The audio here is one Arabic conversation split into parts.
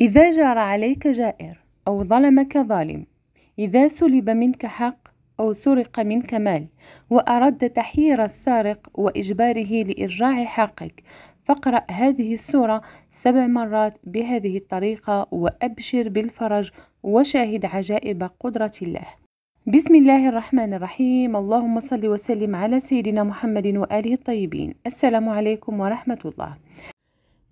إذا جار عليك جائر أو ظلمك ظالم إذا سلب منك حق أو سرق منك مال وأردت تحيير السارق وإجباره لإرجاع حقك فاقرأ هذه السورة سبع مرات بهذه الطريقة وأبشر بالفرج وشاهد عجائب قدرة الله بسم الله الرحمن الرحيم اللهم صل وسلم على سيدنا محمد وآله الطيبين السلام عليكم ورحمة الله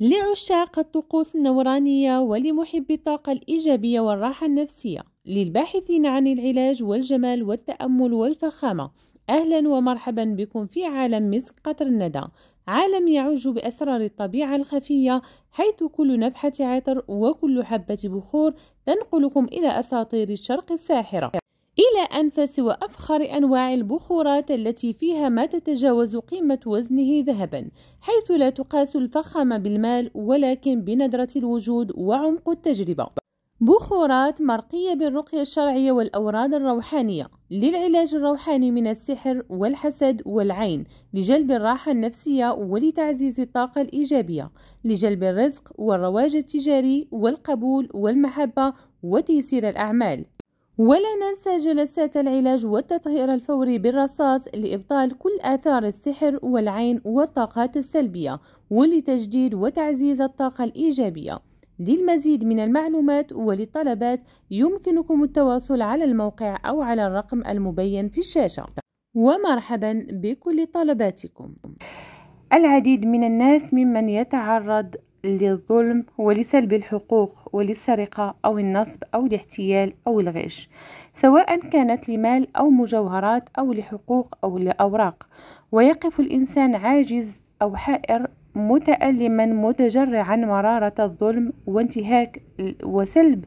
لعشاق الطقوس النورانية ولمحبي الطاقة الإيجابية والراحة النفسية للباحثين عن العلاج والجمال والتأمل والفخامة أهلا ومرحبا بكم في عالم مسك قطر الندى عالم يعج بأسرار الطبيعة الخفية حيث كل نفحة عطر وكل حبة بخور تنقلكم إلى أساطير الشرق الساحرة إلى أنفس وأفخر أنواع البخورات التي فيها ما تتجاوز قيمة وزنه ذهبًا، حيث لا تقاس الفخامة بالمال ولكن بندرة الوجود وعمق التجربة. بخورات مرقية بالرقية الشرعية والأوراد الروحانية للعلاج الروحاني من السحر والحسد والعين لجلب الراحة النفسية ولتعزيز الطاقة الإيجابية لجلب الرزق والرواج التجاري والقبول والمحبة وتيسير الأعمال ولا ننسى جلسات العلاج والتطهير الفوري بالرصاص لإبطال كل آثار السحر والعين والطاقات السلبية ولتجديد وتعزيز الطاقة الإيجابية للمزيد من المعلومات وللطلبات يمكنكم التواصل على الموقع أو على الرقم المبين في الشاشة ومرحبا بكل طلباتكم العديد من الناس ممن يتعرض للظلم ولسلب الحقوق وللسرقة أو النصب أو الاحتيال أو الغش سواء كانت لمال أو مجوهرات أو لحقوق أو لأوراق ويقف الإنسان عاجز أو حائر متألما متجرعا مرارة الظلم وانتهاك وسلب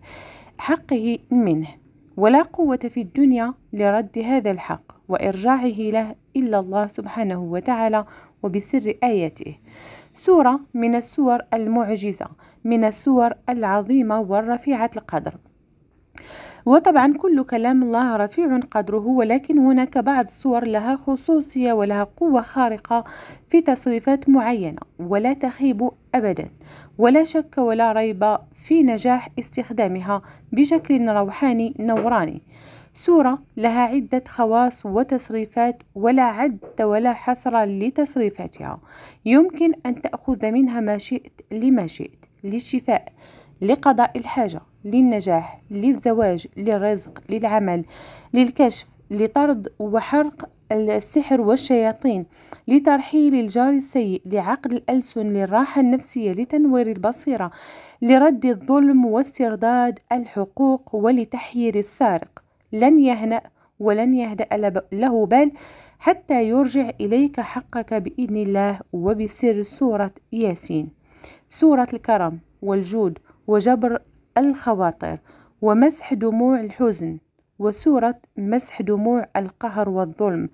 حقه منه ولا قوة في الدنيا لرد هذا الحق وإرجاعه له إلا الله سبحانه وتعالى وبسر آياته سورة من السور المعجزة من السور العظيمة والرفيعة القدر وطبعا كل كلام الله رفيع قدره ولكن هناك بعض الصور لها خصوصية ولها قوة خارقة في تصريفات معينة ولا تخيب أبدا ولا شك ولا ريب في نجاح استخدامها بشكل روحاني نوراني صورة لها عدة خواص وتصريفات ولا عد ولا حصر لتصريفاتها يمكن أن تأخذ منها ما شئت لما شئت للشفاء لقضاء الحاجة للنجاح للزواج للرزق للعمل للكشف لطرد وحرق السحر والشياطين لترحيل الجار السيء لعقد الألسن للراحة النفسية لتنوير البصيرة لرد الظلم واسترداد الحقوق ولتحيير السارق لن يهنأ ولن يهدأ له بال حتى يرجع إليك حقك بإذن الله وبسر سورة ياسين سورة الكرم والجود وجبر الخواطر ومسح دموع الحزن وسورة مسح دموع القهر والظلم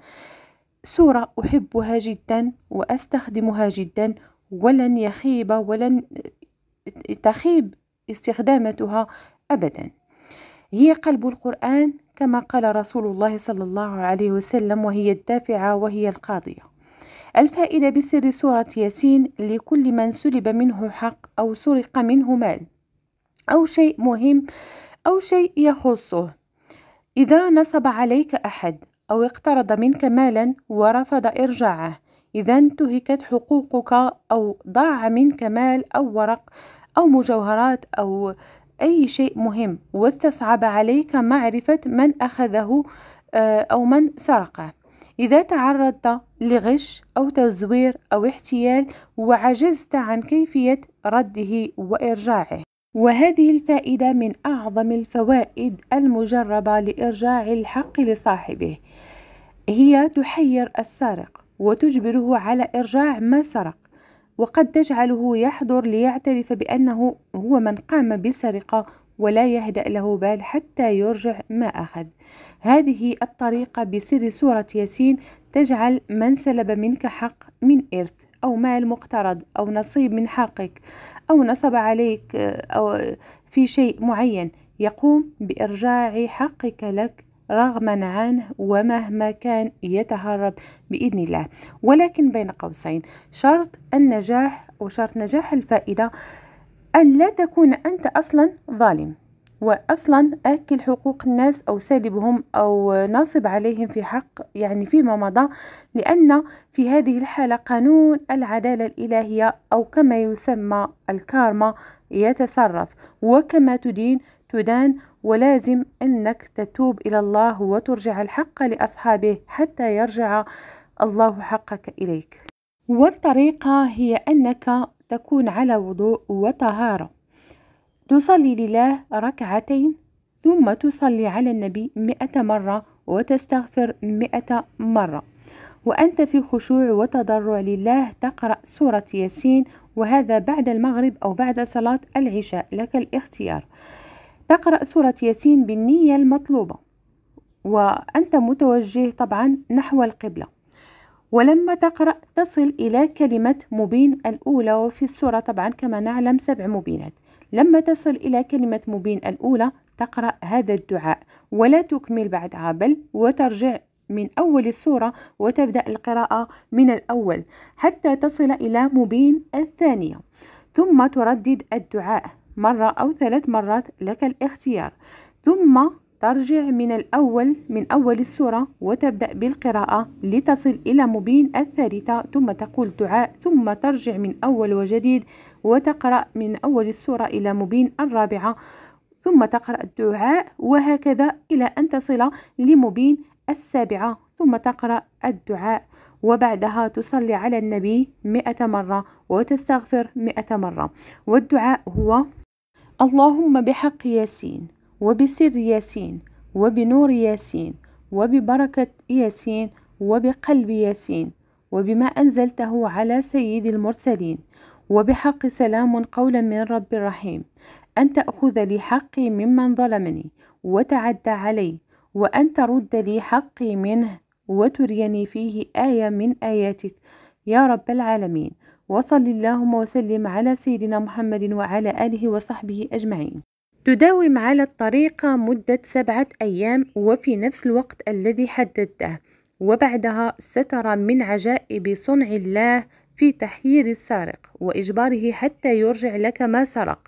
سورة أحبها جدا وأستخدمها جدا ولن يخيب ولن تخيب استخدامتها أبدا هي قلب القرآن كما قال رسول الله صلى الله عليه وسلم وهي الدافعة وهي القاضية الفائدة بسر سورة ياسين لكل من سلب منه حق أو سرق منه مال أو شيء مهم أو شيء يخصه إذا نصب عليك أحد أو اقترض منك مالا ورفض إرجاعه إذا انتهكت حقوقك أو ضاع منك مال أو ورق أو مجوهرات أو أي شيء مهم واستصعب عليك معرفة من أخذه آه، أو من سرقه إذا تعرضت لغش أو تزوير أو احتيال وعجزت عن كيفية رده وإرجاعه وهذه الفائدة من أعظم الفوائد المجربة لإرجاع الحق لصاحبه هي تحير السارق وتجبره على إرجاع ما سرق وقد تجعله يحضر ليعترف بأنه هو من قام بالسرقة ولا يهدأ له بال حتى يرجع ما أخذ هذه الطريقة بسر سورة ياسين تجعل من سلب منك حق من إرث أو مال مقترض أو نصيب من حقك أو نصب عليك أو في شيء معين يقوم بإرجاع حقك لك رغما عنه ومهما كان يتهرب بإذن الله ولكن بين قوسين شرط النجاح وشرط نجاح الفائدة أن لا تكون أنت أصلا ظالم واصلا اكل حقوق الناس او سالبهم او ناصب عليهم في حق يعني فيما مضى لان في هذه الحاله قانون العداله الالهيه او كما يسمى الكارما يتصرف وكما تدين تدان ولازم أنك تتوب إلى الله وترجع الحق لأصحابه حتى يرجع الله حقك إليك والطريقة هي أنك تكون على وضوء وطهارة تصلي لله ركعتين ثم تصلي على النبي مئة مرة وتستغفر مئة مرة وأنت في خشوع وتضرع لله تقرأ سورة ياسين وهذا بعد المغرب أو بعد صلاة العشاء لك الاختيار تقرأ سورة ياسين بالنية المطلوبة وأنت متوجه طبعا نحو القبلة ولما تقرأ تصل إلى كلمة مبين الأولى وفي السورة طبعا كما نعلم سبع مبينات لما تصل إلى كلمة مبين الأولى تقرأ هذا الدعاء ولا تكمل بعدها بل وترجع من أول السورة وتبدأ القراءة من الأول حتى تصل إلى مبين الثانية ثم تردد الدعاء مرة أو ثلاث مرات لك الاختيار ثم ترجع من الأول من أول السورة وتبدأ بالقراءة لتصل إلى مبين الثالثة ثم تقول دعاء ثم ترجع من أول وجديد وتقرأ من أول السورة إلى مبين الرابعة ثم تقرأ الدعاء وهكذا إلى أن تصل لمبين السابعة ثم تقرأ الدعاء وبعدها تصلي على النبي مئة مرة وتستغفر مئة مرة والدعاء هو اللهم بحق ياسين وبسر ياسين وبنور ياسين وببركة ياسين وبقلب ياسين وبما أنزلته على سيد المرسلين وبحق سلام قولا من رب رحيم أن تأخذ لي حقي ممن ظلمني وتعدى علي وأن ترد لي حقي منه وتريني فيه آية من آياتك يا رب العالمين وصل اللهم وسلم على سيدنا محمد وعلى آله وصحبه أجمعين تداوم على الطريقة مدة سبعة أيام وفي نفس الوقت الذي حددته وبعدها سترى من عجائب صنع الله في تحيير السارق وإجباره حتى يرجع لك ما سرق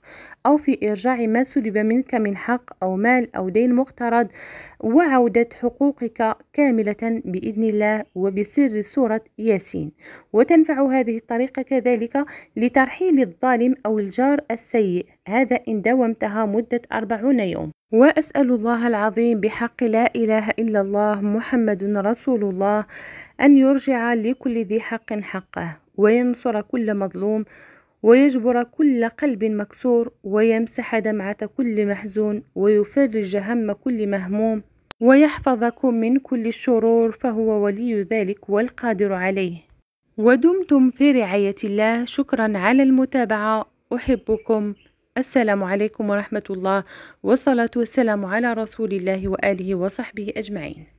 أو في إرجاع ما سلب منك من حق أو مال أو دين مقترض وعودة حقوقك كاملة بإذن الله وبسر سورة ياسين وتنفع هذه الطريقة كذلك لترحيل الظالم أو الجار السيء هذا إن داومتها مدة أربعون يوم وأسأل الله العظيم بحق لا إله إلا الله محمد رسول الله أن يرجع لكل ذي حق حقه وينصر كل مظلوم ويجبر كل قلب مكسور ويمسح دمعة كل محزون ويفرج هم كل مهموم ويحفظكم من كل الشرور فهو ولي ذلك والقادر عليه ودمتم في رعاية الله شكرا على المتابعة أحبكم السلام عليكم ورحمة الله والصلاة والسلام على رسول الله وآله وصحبه أجمعين